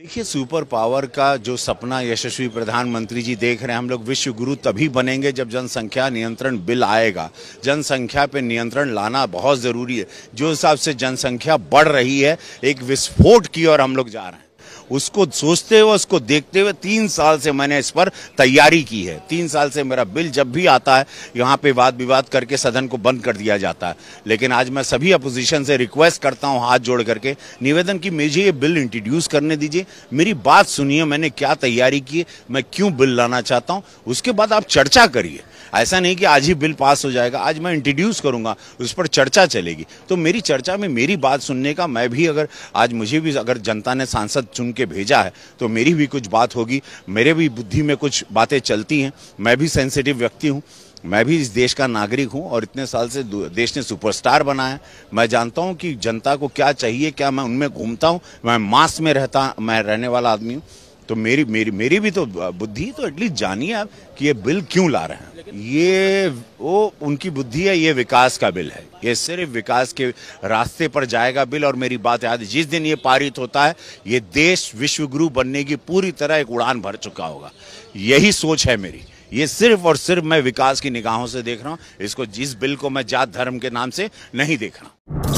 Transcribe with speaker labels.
Speaker 1: देखिए super power का जो सपना यशस्वी प्रधानमंत्री जी देख रहे हैं हम लोग विश्व गुरु तभी बनेंगे जब जनसंख्या नियंत्रण बिल आएगा जनसंख्या पे नियंत्रण लाना बहुत ज़रूरी है जो हिसाब से जनसंख्या बढ़ रही है एक विस्फोट की ओर हम लोग जा रहे हैं उसको सोचते हुए उसको देखते हुए तीन साल से मैंने इस पर तैयारी की है तीन साल से मेरा बिल जब भी आता है यहाँ पे वाद विवाद करके सदन को बंद कर दिया जाता है लेकिन आज मैं सभी अपोजिशन से रिक्वेस्ट करता हूँ हाथ जोड़ करके निवेदन की मुझे ये बिल इंट्रोड्यूस करने दीजिए मेरी बात सुनिए मैंने क्या तैयारी की मैं क्यों बिल लाना चाहता हूँ उसके बाद आप चर्चा करिए ऐसा नहीं कि आज ही बिल पास हो जाएगा आज मैं इंट्रोड्यूस करूँगा उस पर चर्चा चलेगी तो मेरी चर्चा में मेरी बात सुनने का मैं भी अगर आज मुझे भी अगर जनता ने सांसद चुन के भेजा है तो मेरी भी कुछ बात होगी मेरे भी बुद्धि में कुछ बातें चलती हैं मैं भी सेंसिटिव व्यक्ति हूँ मैं भी इस देश का नागरिक हूं और इतने साल से देश ने सुपरस्टार बनाया मैं जानता हूं कि जनता को क्या चाहिए क्या मैं उनमें घूमता हूं मैं मास में रहता मैं रहने वाला आदमी हूं तो मेरी मेरी मेरी भी तो बुद्धि तो एटलीस्ट जानिए आप कि ये बिल क्यों ला रहे हैं ये वो उनकी बुद्धि है ये विकास का बिल है ये सिर्फ विकास के रास्ते पर जाएगा बिल और मेरी बात याद जिस दिन ये पारित होता है ये देश विश्वगुरु बनने की पूरी तरह एक उड़ान भर चुका होगा यही सोच है मेरी ये सिर्फ और सिर्फ मैं विकास की निगाहों से देख रहा हूँ इसको जिस बिल को मैं जात धर्म के नाम से नहीं देख रहा हूँ